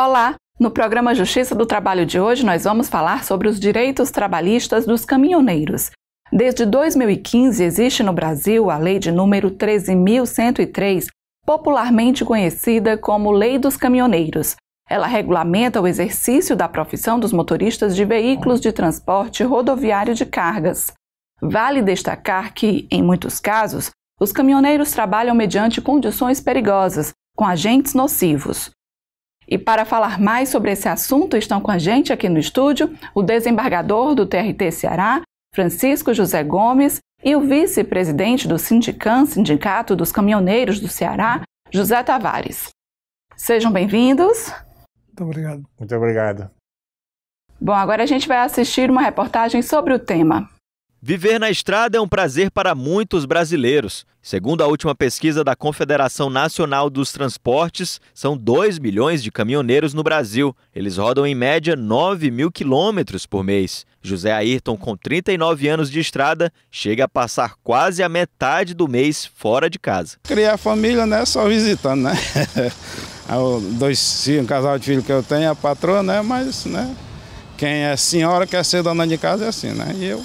Olá! No programa Justiça do Trabalho de hoje, nós vamos falar sobre os direitos trabalhistas dos caminhoneiros. Desde 2015 existe no Brasil a Lei de número 13103, popularmente conhecida como Lei dos Caminhoneiros. Ela regulamenta o exercício da profissão dos motoristas de veículos de transporte rodoviário de cargas. Vale destacar que, em muitos casos, os caminhoneiros trabalham mediante condições perigosas, com agentes nocivos. E para falar mais sobre esse assunto, estão com a gente aqui no estúdio o desembargador do TRT Ceará, Francisco José Gomes, e o vice-presidente do Sindican, Sindicato dos Caminhoneiros do Ceará, José Tavares. Sejam bem-vindos. Muito obrigado. Muito obrigado. Bom, agora a gente vai assistir uma reportagem sobre o tema. Viver na estrada é um prazer para muitos brasileiros. Segundo a última pesquisa da Confederação Nacional dos Transportes, são 2 milhões de caminhoneiros no Brasil. Eles rodam em média 9 mil quilômetros por mês. José Ayrton, com 39 anos de estrada, chega a passar quase a metade do mês fora de casa. Criar família não é só visitando, né? Dois, um casal de filhos que eu tenho, a patroa, né? Mas, né? Quem é senhora quer ser dona de casa é assim, né? E eu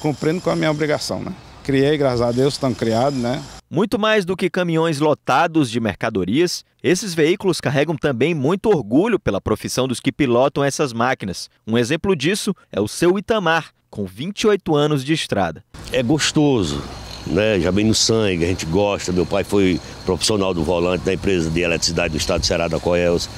cumprindo com a minha obrigação, né? Criei, graças a Deus, estão criados, né? Muito mais do que caminhões lotados de mercadorias, esses veículos carregam também muito orgulho pela profissão dos que pilotam essas máquinas. Um exemplo disso é o seu Itamar, com 28 anos de estrada. É gostoso, né? Já vem no sangue, a gente gosta. Meu pai foi profissional do volante da empresa de eletricidade do estado de Ceará da Coelhos.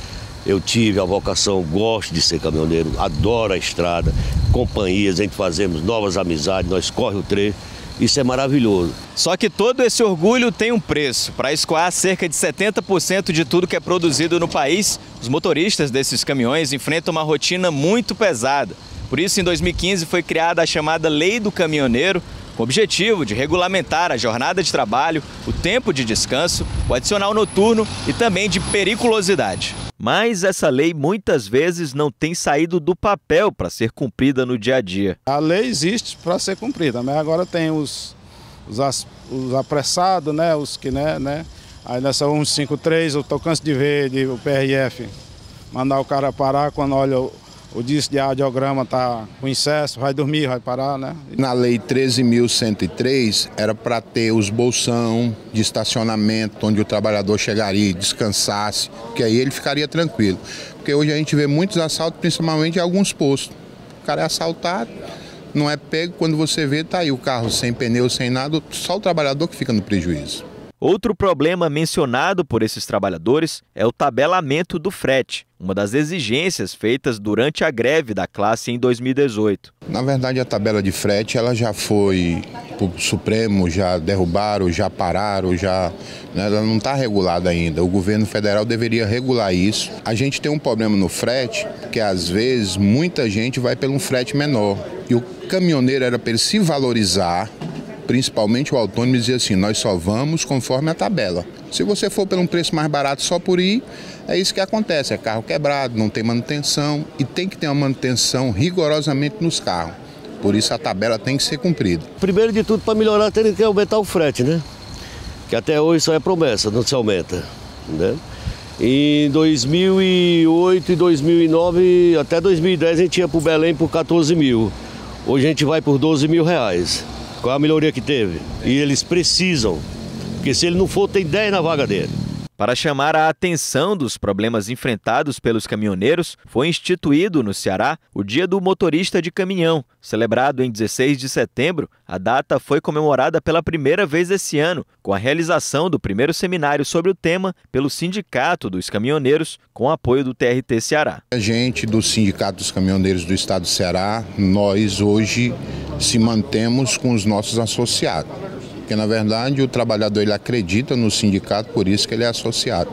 Eu tive a vocação, gosto de ser caminhoneiro, adoro a estrada, companhias, a gente fazemos novas amizades, nós corre o trem. Isso é maravilhoso. Só que todo esse orgulho tem um preço. Para escoar cerca de 70% de tudo que é produzido no país, os motoristas desses caminhões enfrentam uma rotina muito pesada. Por isso, em 2015, foi criada a chamada Lei do Caminhoneiro, com o objetivo de regulamentar a jornada de trabalho, o tempo de descanso, o adicional noturno e também de periculosidade. Mas essa lei muitas vezes não tem saído do papel para ser cumprida no dia a dia. A lei existe para ser cumprida, mas agora tem os, os, os apressados, né, os que, né, né, aí nessa 153 eu tô canso de ver de, o PRF mandar o cara parar quando olha o disco de audiograma está com excesso, vai dormir, vai parar, né? Na lei 13.103 era para ter os bolsão de estacionamento, onde o trabalhador chegaria, descansasse, que aí ele ficaria tranquilo. Porque hoje a gente vê muitos assaltos, principalmente em alguns postos. O cara é assaltado, não é pego, quando você vê, tá aí o carro sem pneu, sem nada, só o trabalhador que fica no prejuízo. Outro problema mencionado por esses trabalhadores é o tabelamento do frete, uma das exigências feitas durante a greve da classe em 2018. Na verdade, a tabela de frete ela já foi para o Supremo, já derrubaram, já pararam, já né, ela não está regulada ainda. O governo federal deveria regular isso. A gente tem um problema no frete, que às vezes muita gente vai pelo um frete menor. E o caminhoneiro era para ele se valorizar, principalmente o autônomo, dizia assim: nós só vamos conforme a tabela. Se você for por um preço mais barato só por ir, é isso que acontece: é carro quebrado, não tem manutenção e tem que ter uma manutenção rigorosamente nos carros. Por isso a tabela tem que ser cumprida. Primeiro de tudo, para melhorar, tem que aumentar o frete, né? Que até hoje só é promessa, não se aumenta. Né? Em 2008 e 2009, até 2010, a gente ia para o Belém por 14 mil. Hoje a gente vai por 12 mil reais. Qual a melhoria que teve? E eles precisam. Porque se ele não for, tem 10 na vaga dele. Para chamar a atenção dos problemas enfrentados pelos caminhoneiros, foi instituído no Ceará o Dia do Motorista de Caminhão. Celebrado em 16 de setembro, a data foi comemorada pela primeira vez esse ano, com a realização do primeiro seminário sobre o tema pelo Sindicato dos Caminhoneiros, com apoio do TRT Ceará. A gente do Sindicato dos Caminhoneiros do Estado do Ceará, nós hoje se mantemos com os nossos associados porque na verdade o trabalhador ele acredita no sindicato, por isso que ele é associado.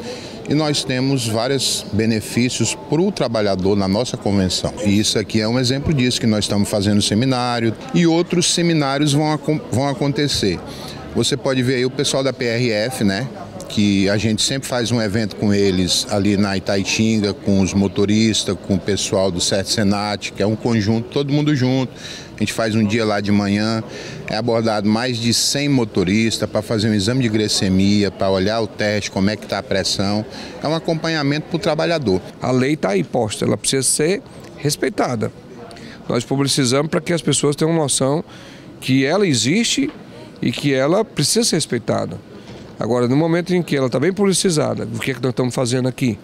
E nós temos vários benefícios para o trabalhador na nossa convenção. E isso aqui é um exemplo disso, que nós estamos fazendo seminário e outros seminários vão, vão acontecer. Você pode ver aí o pessoal da PRF, né? que a gente sempre faz um evento com eles ali na Itaitinga, com os motoristas, com o pessoal do certo Senat, que é um conjunto, todo mundo junto. A gente faz um dia lá de manhã, é abordado mais de 100 motoristas para fazer um exame de glicemia, para olhar o teste, como é que está a pressão. É um acompanhamento para o trabalhador. A lei está aí posta, ela precisa ser respeitada. Nós publicizamos para que as pessoas tenham noção que ela existe e que ela precisa ser respeitada. Agora, no momento em que ela está bem publicizada, o que é que nós estamos fazendo aqui?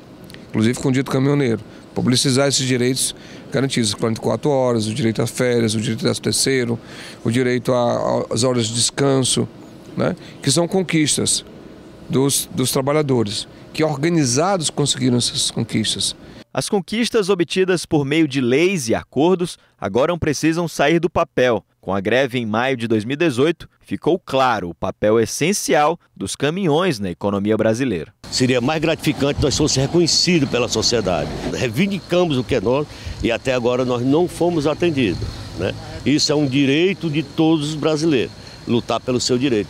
Inclusive com o dito caminhoneiro publicizar esses direitos garantidos, 44 horas, o direito a férias, o direito a terceiro, o direito às horas de descanso, né? que são conquistas dos, dos trabalhadores, que organizados conseguiram essas conquistas. As conquistas obtidas por meio de leis e acordos agora precisam sair do papel com a greve em maio de 2018, ficou claro o papel essencial dos caminhões na economia brasileira. Seria mais gratificante nós fossemos reconhecidos pela sociedade. Reivindicamos o que é nosso e até agora nós não fomos atendidos. Né? Isso é um direito de todos os brasileiros, lutar pelo seu direito.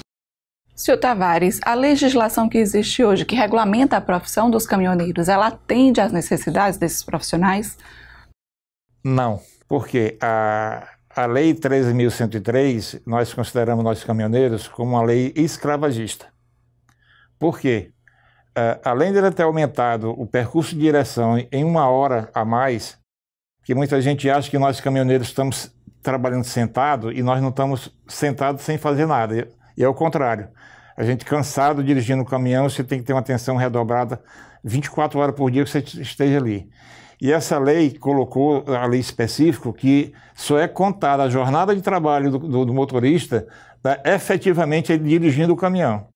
Senhor Tavares, a legislação que existe hoje, que regulamenta a profissão dos caminhoneiros, ela atende às necessidades desses profissionais? Não, porque a a Lei 13.103, nós consideramos nós caminhoneiros como uma lei escravagista. Por quê? Uh, além de ela ter aumentado o percurso de direção em uma hora a mais, que muita gente acha que nós caminhoneiros estamos trabalhando sentado e nós não estamos sentados sem fazer nada. E é o contrário. A gente cansado dirigindo o caminhão, você tem que ter uma atenção redobrada 24 horas por dia que você esteja ali. E essa lei colocou, a lei específica, que só é contada a jornada de trabalho do, do, do motorista tá, efetivamente ele dirigindo o caminhão.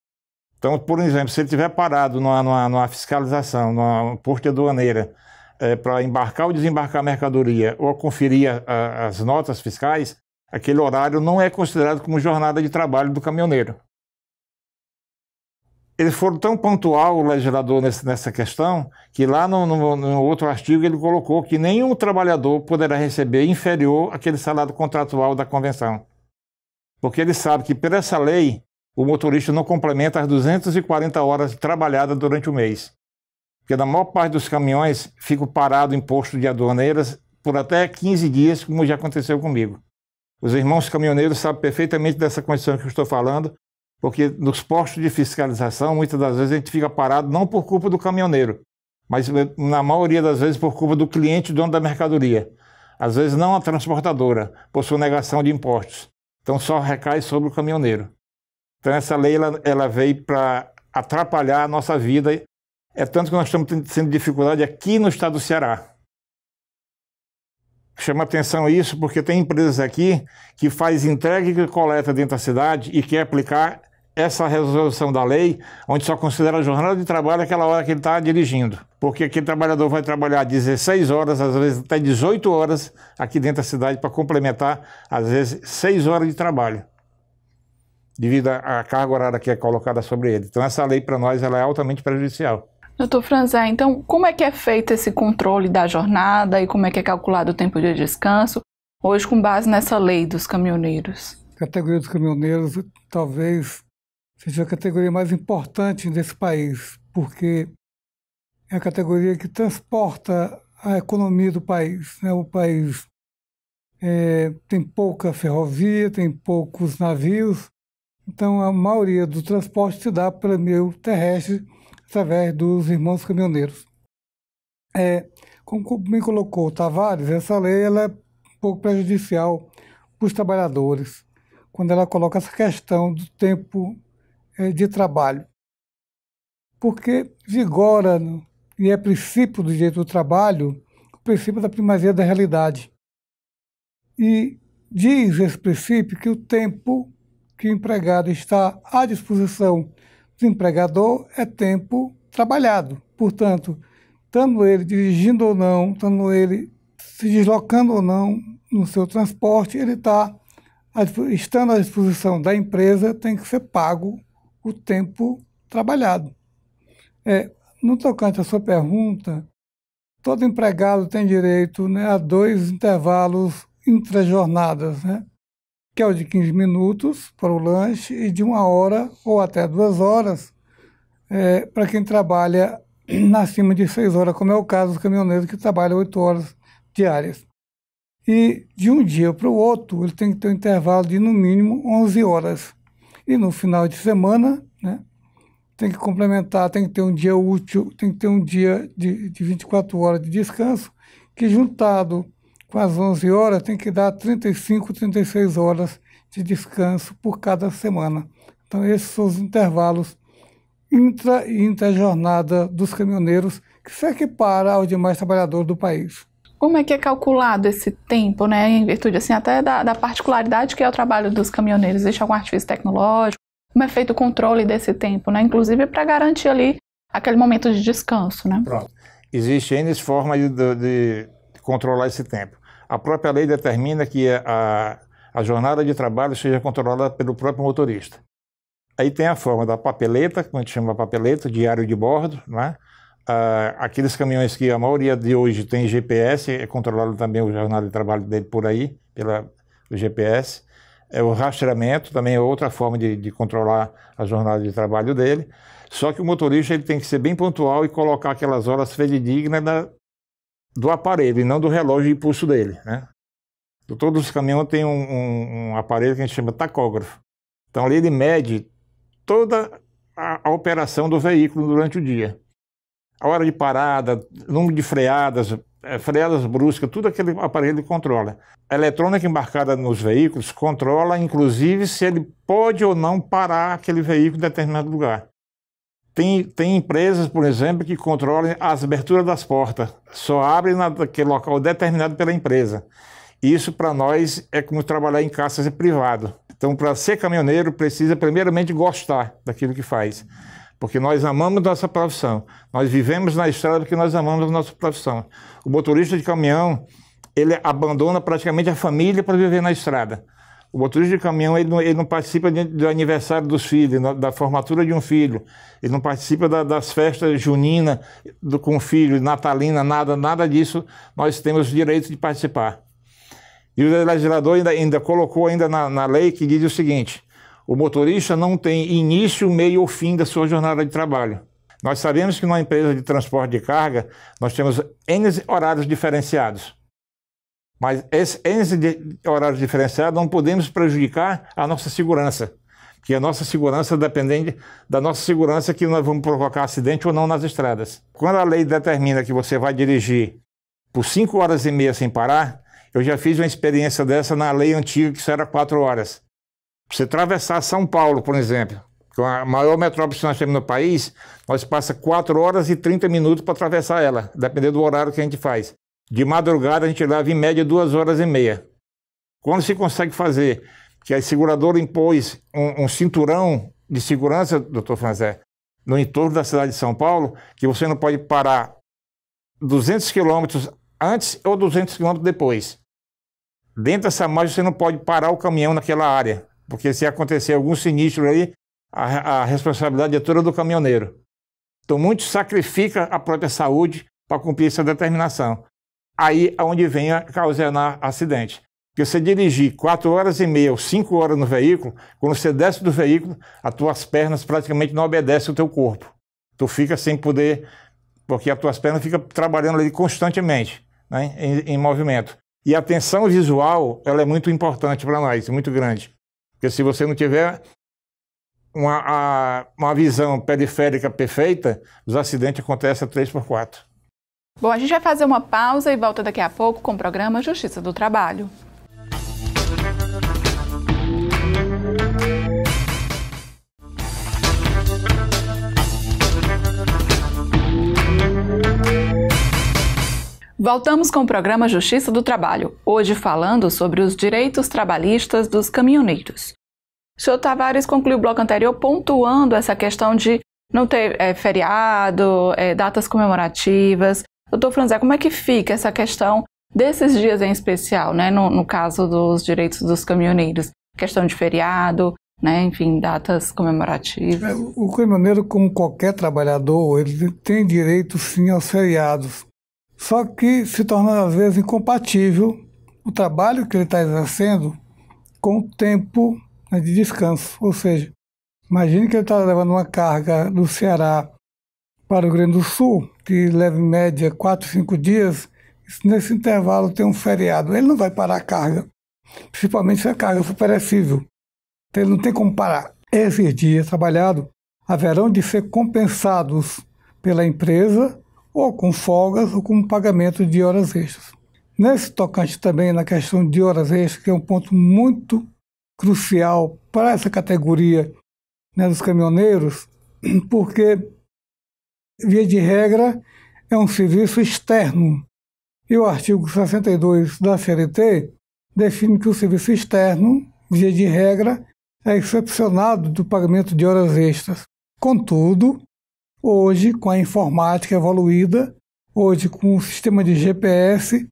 Então, por exemplo, se ele estiver parado numa, numa, numa, fiscalização, numa porta aduaneira, é, para embarcar ou desembarcar a mercadoria ou conferir a, a, as notas fiscais, aquele horário não é considerado como jornada de trabalho do caminhoneiro eles foram tão pontual, o né, legislador, nessa questão, que lá no, no, no, outro artigo ele colocou que nenhum trabalhador poderá receber inferior àquele salário contratual da convenção. Porque ele sabe que, por essa lei, o motorista não complementa as 240 horas trabalhadas durante o mês. Porque na maior parte dos caminhões fico parado em posto de aduaneiras por até 15 dias, como já aconteceu comigo. Os irmãos caminhoneiros sabem perfeitamente dessa condição que eu estou falando, porque nos postos de fiscalização, muitas das vezes a gente fica parado não por culpa do caminhoneiro, mas na maioria das vezes por culpa do cliente dono da mercadoria. Às vezes não a transportadora, por sua negação de impostos. Então só recai sobre o caminhoneiro. Então essa lei ela, ela veio para atrapalhar a nossa vida. É tanto que nós estamos tendo dificuldade aqui no estado do Ceará. Chama atenção isso porque tem empresas aqui que faz entrega e coleta dentro da cidade e quer aplicar essa resolução da lei, onde só considera a jornada de trabalho aquela hora que ele está dirigindo. Porque aquele trabalhador vai trabalhar 16 horas, às vezes até 18 horas aqui dentro da cidade para complementar, às vezes, 6 horas de trabalho, devido à carga horária que é colocada sobre ele. Então, essa lei para nós ela é altamente prejudicial. Doutor Franzé, então como é que é feito esse controle da jornada e como é que é calculado o tempo de descanso hoje com base nessa lei dos caminhoneiros? A categoria dos caminhoneiros talvez seja a categoria mais importante desse país, porque é a categoria que transporta a economia do país. Né? O país é, tem pouca ferrovia, tem poucos navios, então a maioria do transporte se dá pelo meio terrestre através dos irmãos caminhoneiros. É, como me colocou Tavares, essa lei ela é um pouco prejudicial para os trabalhadores, quando ela coloca essa questão do tempo é, de trabalho. Porque vigora e é princípio do direito do trabalho o princípio da primazia da realidade. E diz esse princípio que o tempo que o empregado está à disposição desempregador é tempo trabalhado. Portanto, estando ele dirigindo ou não, estando ele se deslocando ou não no seu transporte, ele está estando à disposição da empresa, tem que ser pago o tempo trabalhado. É, no tocante à sua pergunta, todo empregado tem direito né, a dois intervalos intrajornadas, né? que é o de 15 minutos para o lanche e de uma hora ou até duas horas é, para quem trabalha acima de seis horas, como é o caso dos caminhoneiros que trabalham oito horas diárias. E de um dia para o outro, ele tem que ter um intervalo de no mínimo 11 horas. E no final de semana, né, tem que complementar, tem que ter um dia útil, tem que ter um dia de, de 24 horas de descanso, que juntado com as 11 horas, tem que dar 35, 36 horas de descanso por cada semana. Então, esses são os intervalos intra e interjornada dos caminhoneiros que se equipara ao demais trabalhador do país. Como é que é calculado esse tempo, né? Em virtude, assim, até da, da particularidade que é o trabalho dos caminhoneiros. Existe algum artifício tecnológico? Como é feito o controle desse tempo, né? Inclusive para garantir ali aquele momento de descanso, né? Pronto. existe ainda formas de, de, de controlar esse tempo a própria lei determina que a, a jornada de trabalho seja controlada pelo próprio motorista. Aí tem a forma da papeleta, como a gente chama papeleta, diário de bordo, né? aqueles caminhões que a maioria de hoje tem GPS, é controlado também o jornal de trabalho dele por aí, pelo GPS. É o rastreamento também é outra forma de, de, controlar a jornada de trabalho dele. Só que o motorista ele tem que ser bem pontual e colocar aquelas horas fidedignas da, do aparelho e não do relógio de pulso dele, né? Todos os caminhões têm um, um, um, aparelho que a gente chama tacógrafo. Então ali ele mede toda a, a, operação do veículo durante o dia. A hora de parada, número de freadas, eh, freadas bruscas, tudo aquele aparelho ele controla. A eletrônica embarcada nos veículos controla, inclusive, se ele pode ou não parar aquele veículo em determinado lugar. Tem, tem empresas, por exemplo, que controlam as aberturas das portas, só abrem naquele local determinado pela empresa. Isso para nós é como trabalhar em caças privado. Então, para ser caminhoneiro, precisa primeiramente gostar daquilo que faz. Porque nós amamos nossa profissão. Nós vivemos na estrada porque nós amamos nossa profissão. O motorista de caminhão, ele abandona praticamente a família para viver na estrada. O motorista de caminhão ele não, ele não participa de, do aniversário dos filhos, na, da formatura de um filho. Ele não participa da, das festas juninas do, com o filho, natalina, nada, nada disso. Nós temos o direito de participar. E o legislador ainda, ainda colocou ainda na, na lei que diz o seguinte: o motorista não tem início, meio ou fim da sua jornada de trabalho. Nós sabemos que numa empresa de transporte de carga, nós temos N horários diferenciados. Mas esse, esse horário diferenciado não podemos prejudicar a nossa segurança, que a nossa segurança depende da nossa segurança que nós vamos provocar acidente ou não nas estradas. Quando a lei determina que você vai dirigir por 5 horas e meia sem parar, eu já fiz uma experiência dessa na lei antiga, que isso era 4 horas. Você atravessar São Paulo, por exemplo, que é a maior metrópole que nós temos no país, nós passa 4 horas e 30 minutos para atravessar ela, dependendo do horário que a gente faz. De madrugada a gente leva em média duas horas e meia. Quando se consegue fazer que a seguradora impôs um, um cinturão de segurança, doutor Franzé, no entorno da cidade de São Paulo, que você não pode parar 200 quilômetros antes ou 200 quilômetros depois. Dentro dessa margem você não pode parar o caminhão naquela área, porque se acontecer algum sinistro aí, a, a responsabilidade é toda do caminhoneiro. Então, muito sacrifica a própria saúde para cumprir essa determinação aí é onde vem a causar acidente. Porque você dirigir 4 horas e meia ou 5 horas no veículo, quando você desce do veículo, as tuas pernas praticamente não obedecem o teu corpo. Tu fica sem poder, porque as tuas pernas ficam trabalhando ali constantemente, né, em, em movimento. E a tensão visual, ela é muito importante para nós, muito grande. Porque se você não tiver uma, a, uma visão periférica perfeita, os acidentes acontecem três 3 por 4. Bom, a gente vai fazer uma pausa e volta daqui a pouco com o programa Justiça do Trabalho. Voltamos com o programa Justiça do Trabalho, hoje falando sobre os direitos trabalhistas dos caminhoneiros. O senhor Tavares concluiu o bloco anterior pontuando essa questão de não ter é, feriado, é, datas comemorativas, Doutor Franzé, como é que fica essa questão desses dias em especial, né? No, no caso dos direitos dos caminhoneiros, questão de feriado, né? enfim, datas comemorativas. É, o caminhoneiro, como qualquer trabalhador, ele tem direito sim aos feriados, só que se torna às vezes incompatível o trabalho que ele está exercendo com o tempo né, de descanso. Ou seja, imagine que ele está levando uma carga do Ceará para o Grande do Sul, que leva em média quatro cinco dias, nesse intervalo tem um feriado. Ele não vai parar a carga, principalmente se a carga for perecível. Então ele não tem como parar. Esses dias trabalhados haverão de ser compensados pela empresa ou com folgas ou com pagamento de horas extras. Nesse tocante também na questão de horas extras, que é um ponto muito crucial para essa categoria né, dos caminhoneiros, porque via de regra, é um serviço externo. E o artigo 62 da CLT define que o serviço externo, via de regra, é excepcionado do pagamento de horas extras. Contudo, hoje, com a informática evoluída, hoje com o sistema de GPS,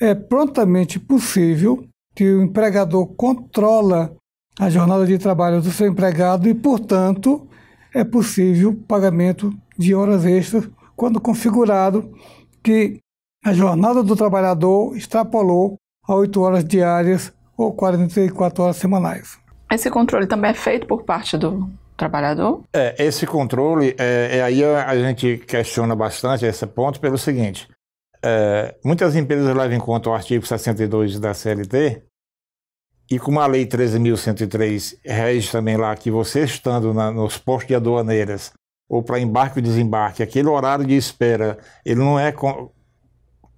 é prontamente possível que o empregador controla a jornada de trabalho do seu empregado e, portanto, é possível pagamento de horas extras, quando configurado que a jornada do trabalhador extrapolou a 8 horas diárias ou 44 horas semanais. Esse controle também é feito por parte do trabalhador? É, esse controle, é, é aí a, gente questiona bastante esse ponto pelo seguinte. É, muitas empresas levam em conta o artigo 62 da CLT, e como a Lei 13.103 rege também lá que você estando na, nos postos de aduaneiras ou para embarque e desembarque, aquele horário de espera, ele não é, com,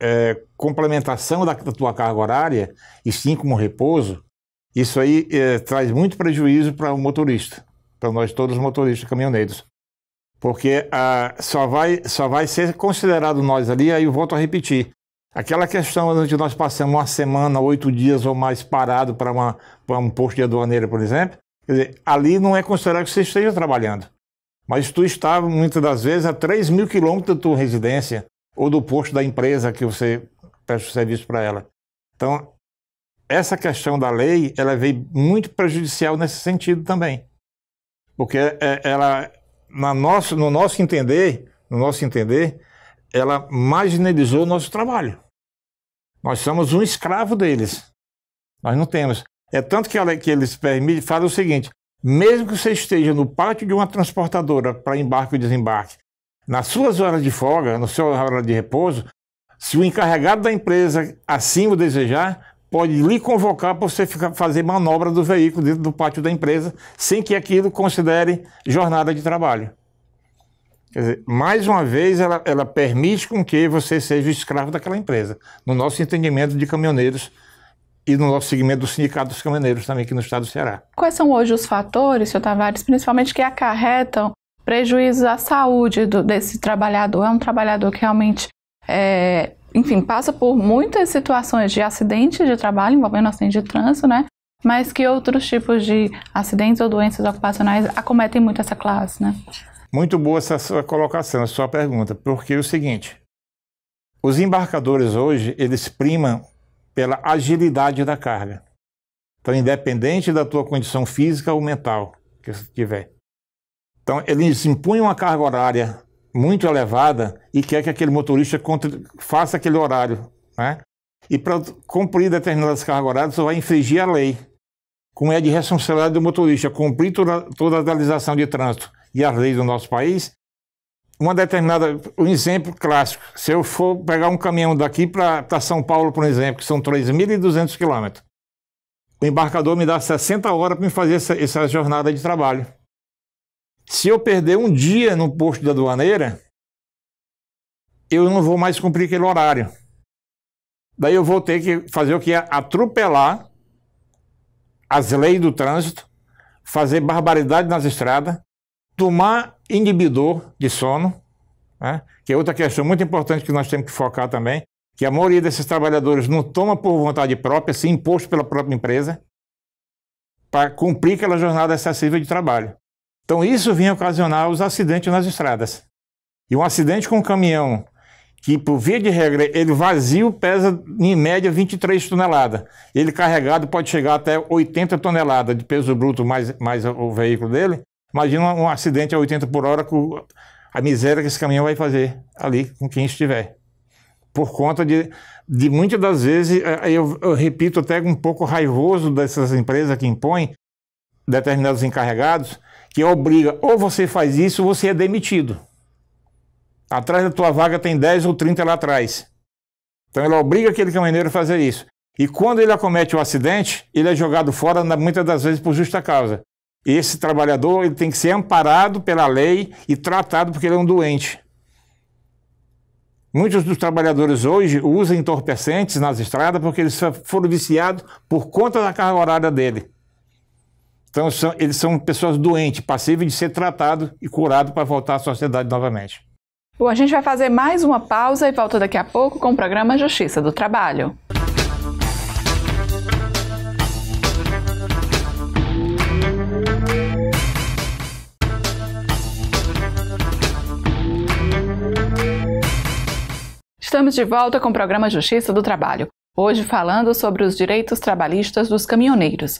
é complementação da, da, tua carga horária, e sim como repouso, isso aí é, traz muito prejuízo para o motorista, para nós todos os motoristas caminhoneiros. Porque ah, só, vai, só vai ser considerado nós ali, aí eu volto a repetir. Aquela questão onde nós passamos uma semana, oito dias ou mais parado para um posto de aduaneira, por exemplo, dizer, ali não é considerado que você esteja trabalhando. Mas tu está, muitas das vezes, a 3 mil quilômetros da tua residência ou do posto da empresa que você presta serviço para ela. Então, essa questão da lei, ela veio muito prejudicial nesse sentido também. Porque é, ela, na nosso, no nosso entender, no nosso entender, ela marginalizou o nosso trabalho. Nós somos um escravo deles. Nós não temos. É tanto que, ela, que eles permitem, fala o seguinte: mesmo que você esteja no pátio de uma transportadora para embarque e desembarque, nas suas horas de folga, no seu hora de repouso, se o encarregado da empresa assim o desejar, pode lhe convocar para você ficar, fazer manobra do veículo dentro do pátio da empresa, sem que aquilo considere jornada de trabalho. Quer dizer, mais uma vez, ela, ela permite com que você seja o escravo daquela empresa, no nosso entendimento de caminhoneiros e no nosso segmento do Sindicato dos Caminhoneiros também aqui no estado do Ceará. Quais são hoje os fatores, senhor Tavares, principalmente que acarretam prejuízos à saúde do, desse trabalhador? É um trabalhador que realmente, é, enfim, passa por muitas situações de acidente de trabalho envolvendo acidente de trânsito, né? Mas que outros tipos de acidentes ou doenças ocupacionais acometem muito essa classe, né? Muito boa essa sua colocação, a sua pergunta, porque é o seguinte, os embarcadores hoje, eles primam pela agilidade da carga. Então, independente da tua condição física ou mental que você tiver. Então, ele impõe uma carga horária muito elevada e quer que aquele motorista faça aquele horário. Né? E para cumprir determinadas cargas horárias, você vai infringir a lei. Como é de responsabilidade do motorista cumprir toda, toda a legislação de trânsito e as leis do nosso país, uma determinada. Um exemplo clássico. Se eu for pegar um caminhão daqui para São Paulo, por exemplo, que são 3.200 quilômetros, o embarcador me dá 60 horas para me fazer essa, essa, jornada de trabalho. Se eu perder um dia no posto da aduaneira, eu não vou mais cumprir aquele horário. Daí eu vou ter que fazer o que? É atropelar as leis do trânsito, fazer barbaridade nas estradas, Tomar inibidor de sono, né? que é outra questão muito importante que nós temos que focar também, que a maioria desses trabalhadores não toma por vontade própria, se imposto pela própria empresa, para cumprir aquela jornada excessiva de trabalho. Então isso vinha ocasionar os acidentes nas estradas. E um acidente com um caminhão que, por via de regra, ele vazio pesa em média 23 toneladas. Ele carregado pode chegar até 80 toneladas de peso bruto mais, mais o veículo dele. Imagina um acidente a 80 por hora com a miséria que esse caminhão vai fazer ali com quem estiver. Por conta de, de muitas das vezes, é, eu, eu repito até um pouco raivoso dessas empresas que impõem determinados encarregados, que obriga ou você faz isso ou você é demitido. Atrás da tua vaga tem 10 ou 30 lá atrás. Então ela obriga aquele caminhoneiro a fazer isso. E quando ele acomete o acidente, ele é jogado fora, muitas das vezes, por justa causa. Esse trabalhador ele tem que ser amparado pela lei e tratado porque ele é um doente. Muitos dos trabalhadores hoje usam entorpecentes nas estradas porque eles foram viciados por conta da carga horária dele. Então, são, eles são pessoas doentes, passíveis de ser tratado e curado para voltar à sociedade novamente. Bom, a gente vai fazer mais uma pausa e volta daqui a pouco com o programa Justiça do Trabalho. Estamos de volta com o programa Justiça do Trabalho, hoje falando sobre os direitos trabalhistas dos caminhoneiros.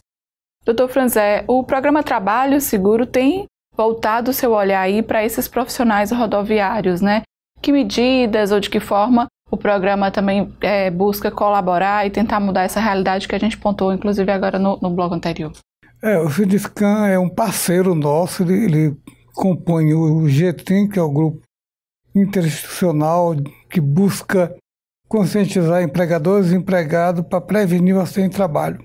Doutor Franzé, o programa Trabalho Seguro tem voltado o seu olhar aí para esses profissionais rodoviários, né? Que medidas ou de que forma o programa também é, busca colaborar e tentar mudar essa realidade que a gente pontuou, inclusive agora no, no anterior? É, o Sindiscan é um parceiro nosso, ele, ele compõe o GTIM, que é o grupo interinstitucional que busca conscientizar empregadores e empregados para prevenir o acidente de trabalho.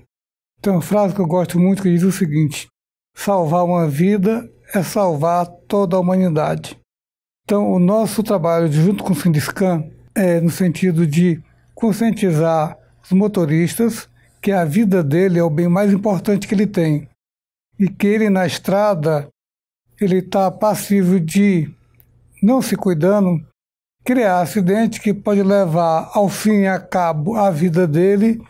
Tem uma frase que eu gosto muito que diz o seguinte: salvar uma vida é salvar toda a humanidade. Então, o nosso trabalho junto com o Sindiscan é no sentido de conscientizar os motoristas que a vida dele é o bem mais importante que ele tem e que ele na estrada ele está passivo de não se cuidando, criar acidente que pode levar ao fim e a cabo a vida dele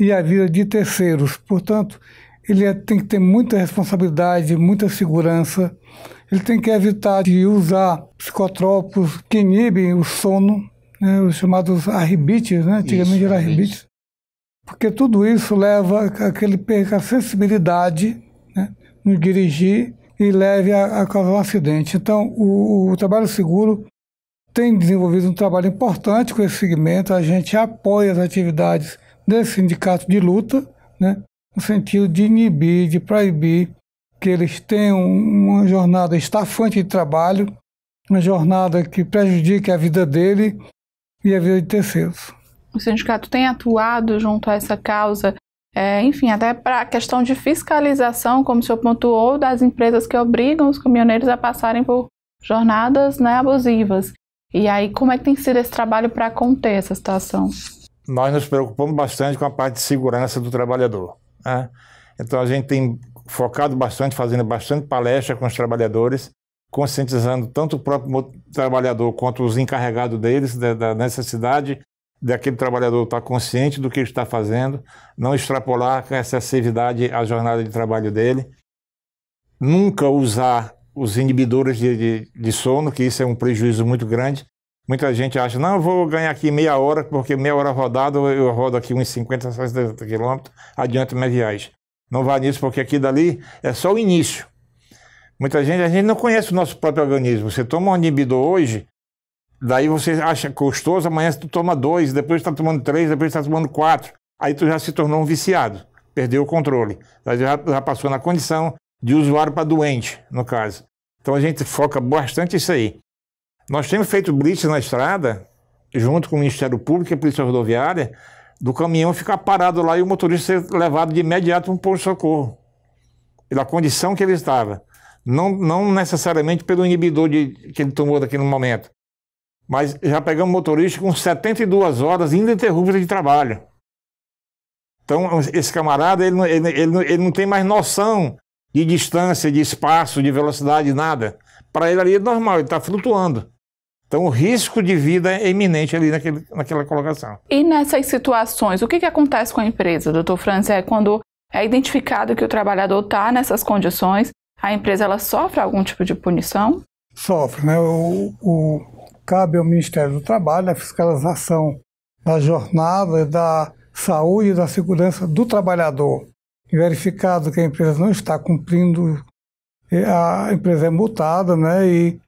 e a vida de terceiros. Portanto, ele é- tem que ter muita responsabilidade, muita segurança. Ele tem que evitar de usar psicotrópicos que inibem o sono, né, os chamados arrebites, né? antigamente isso, era arrebites. Isso. Porque tudo isso leva a que ele perca a sensibilidade né, no dirigir e leve a, a causar um acidente. Então, o, o trabalho seguro tem desenvolvido um trabalho importante com esse segmento. A gente apoia as atividades desse sindicato de luta, né, no sentido de inibir, de proibir que eles tenham uma jornada estafante de trabalho, uma jornada que prejudique a vida dele e a vida de terceiros. O sindicato tem atuado junto a essa causa, é, enfim, até para a questão de fiscalização, como o senhor pontuou, das empresas que obrigam os caminhoneiros a passarem por jornadas né, abusivas. E aí, como é que tem sido esse trabalho para conter essa situação? Nós nos preocupamos bastante com a parte de segurança do trabalhador. Né? Então, a gente tem focado bastante, fazendo bastante palestra com os trabalhadores, conscientizando tanto o próprio trabalhador quanto os encarregados deles da, necessidade daquele trabalhador estar consciente do que está fazendo, não extrapolar com excessividade a jornada de trabalho dele, nunca usar os inibidores de, de, de, sono, que isso é um prejuízo muito grande. Muita gente acha, não, eu vou ganhar aqui meia hora, porque meia hora rodada eu rodo aqui uns 50, 60 quilômetros, adianto minha viagem. Não vá nisso, porque aqui dali é só o início. Muita gente, a gente não conhece o nosso próprio organismo. Você toma um inibidor hoje, daí você acha gostoso, amanhã tu toma dois, depois está tomando três, depois está tomando quatro. Aí tu já se tornou um viciado, perdeu o controle. Já, já passou na condição de usuário para doente, no caso. Então a gente foca bastante isso aí. Nós temos feito blitz na estrada, junto com o Ministério Público e a Polícia Rodoviária, do caminhão ficar parado lá e o motorista ser levado de imediato para um posto-socorro, pela condição que ele estava. Não, não necessariamente pelo inibidor de, que ele tomou daquele momento, mas já pegamos motorista com 72 horas ininterruptas de trabalho. Então, esse camarada, ele, ele, ele, ele não tem mais noção de distância, de espaço, de velocidade, nada. Para ele ali é normal, ele está flutuando. Então o risco de vida é iminente ali naquele, naquela colocação. E nessas situações, o que, que acontece com a empresa, doutor Francis? É quando é identificado que o trabalhador está nessas condições, a empresa ela sofre algum tipo de punição? Sofre, né? O, o, cabe ao Ministério do Trabalho a fiscalização da jornada, da saúde e da segurança do trabalhador e verificado que a empresa não está cumprindo, a empresa é multada, né? E,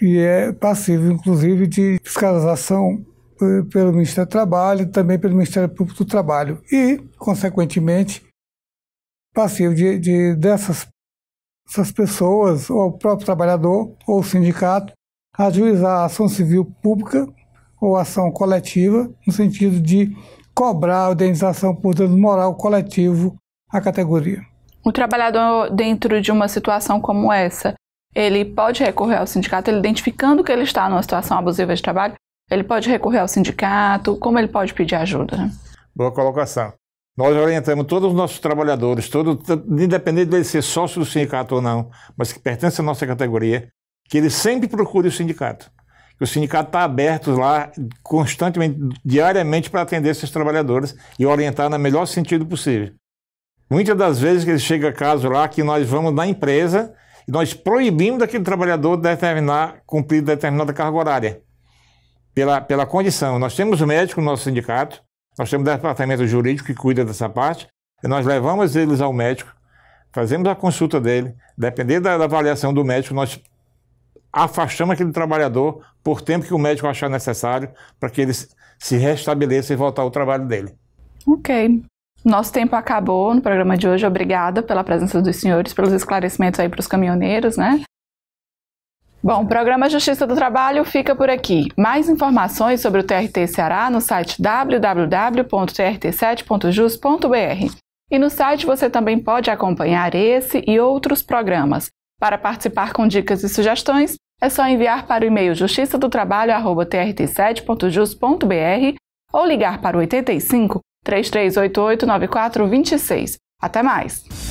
e é passível, inclusive, de fiscalização eh, pelo Ministério do Trabalho e também pelo Ministério Público do Trabalho. E, consequentemente, passível de, de dessas, dessas pessoas, ou o próprio trabalhador, ou o sindicato, ajuizar a ação civil pública ou ação coletiva, no sentido de cobrar a indenização por dano moral coletivo à categoria. O trabalhador, dentro de uma situação como essa, ele pode recorrer ao sindicato, ele identificando que ele está numa situação abusiva de trabalho, ele pode recorrer ao sindicato, como ele pode pedir ajuda? Né? Boa colocação. Nós orientamos todos os nossos trabalhadores, todo, independente dele ser sócio do sindicato ou não, mas que pertence à nossa categoria, que ele sempre procure o sindicato o sindicato está aberto lá constantemente, diariamente, para atender esses trabalhadores e orientar no melhor sentido possível. Muitas das vezes que chega caso lá que nós vamos na empresa e nós proibimos daquele trabalhador determinar, cumprir determinada carga horária, pela, pela condição. Nós temos médico no nosso sindicato, nós temos departamento jurídico que cuida dessa parte, e nós levamos eles ao médico, fazemos a consulta dele, dependendo da, da avaliação do médico, nós afastamos aquele trabalhador por tempo que o médico achar necessário para que ele se restabeleça e voltar ao trabalho dele. Ok. Nosso tempo acabou no programa de hoje. Obrigada pela presença dos senhores, pelos esclarecimentos aí para os caminhoneiros, né? Bom, o programa Justiça do Trabalho fica por aqui. Mais informações sobre o TRT Ceará no site www.trt7.jus.br. E no site você também pode acompanhar esse e outros programas. Para participar com dicas e sugestões, é só enviar para o e-mail justiça trabalho@trt7.jus.br ou ligar para o 85 3388 9426. Até mais!